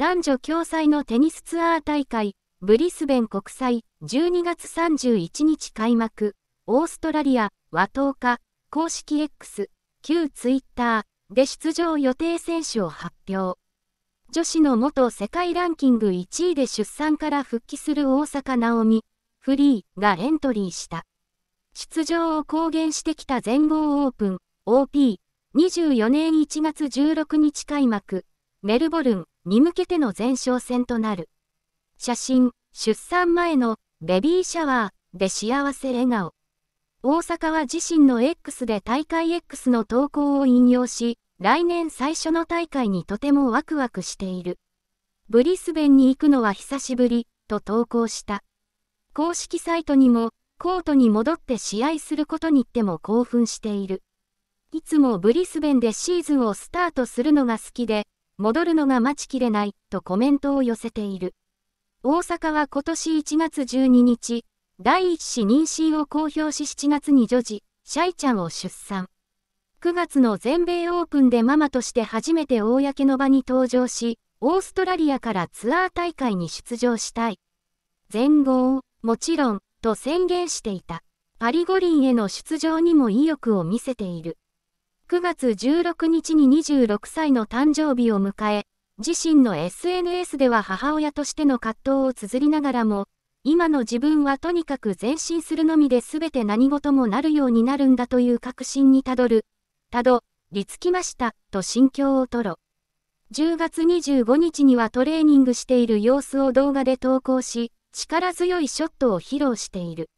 男女共催のテニスツアー大会、ブリスベン国際、12月31日開幕、オーストラリア、和東化、公式 X、旧ツイッターで出場予定選手を発表。女子の元世界ランキング1位で出産から復帰する大阪直美、フリーがエントリーした。出場を公言してきた全豪オープン、OP、24年1月16日開幕、メルボルン、に向けての前哨戦となる。写真、出産前のベビーシャワーで幸せ笑顔。大阪は自身の X で大会 X の投稿を引用し、来年最初の大会にとてもワクワクしている。ブリスベンに行くのは久しぶり、と投稿した。公式サイトにも、コートに戻って試合することにっても興奮している。いつもブリスベンでシーズンをスタートするのが好きで、戻るのが待ちきれないとコメントを寄せている。大阪は今年1月12日、第一子妊娠を公表し7月に女児、シャイちゃんを出産。9月の全米オープンでママとして初めて公の場に登場し、オーストラリアからツアー大会に出場したい。全豪、もちろん、と宣言していた。パリ五輪への出場にも意欲を見せている。9月16日に26歳の誕生日を迎え、自身の SNS では母親としての葛藤を綴りながらも、今の自分はとにかく前進するのみで全て何事もなるようになるんだという確信にたどる、たど、りつきました、と心境を吐露。10月25日にはトレーニングしている様子を動画で投稿し、力強いショットを披露している。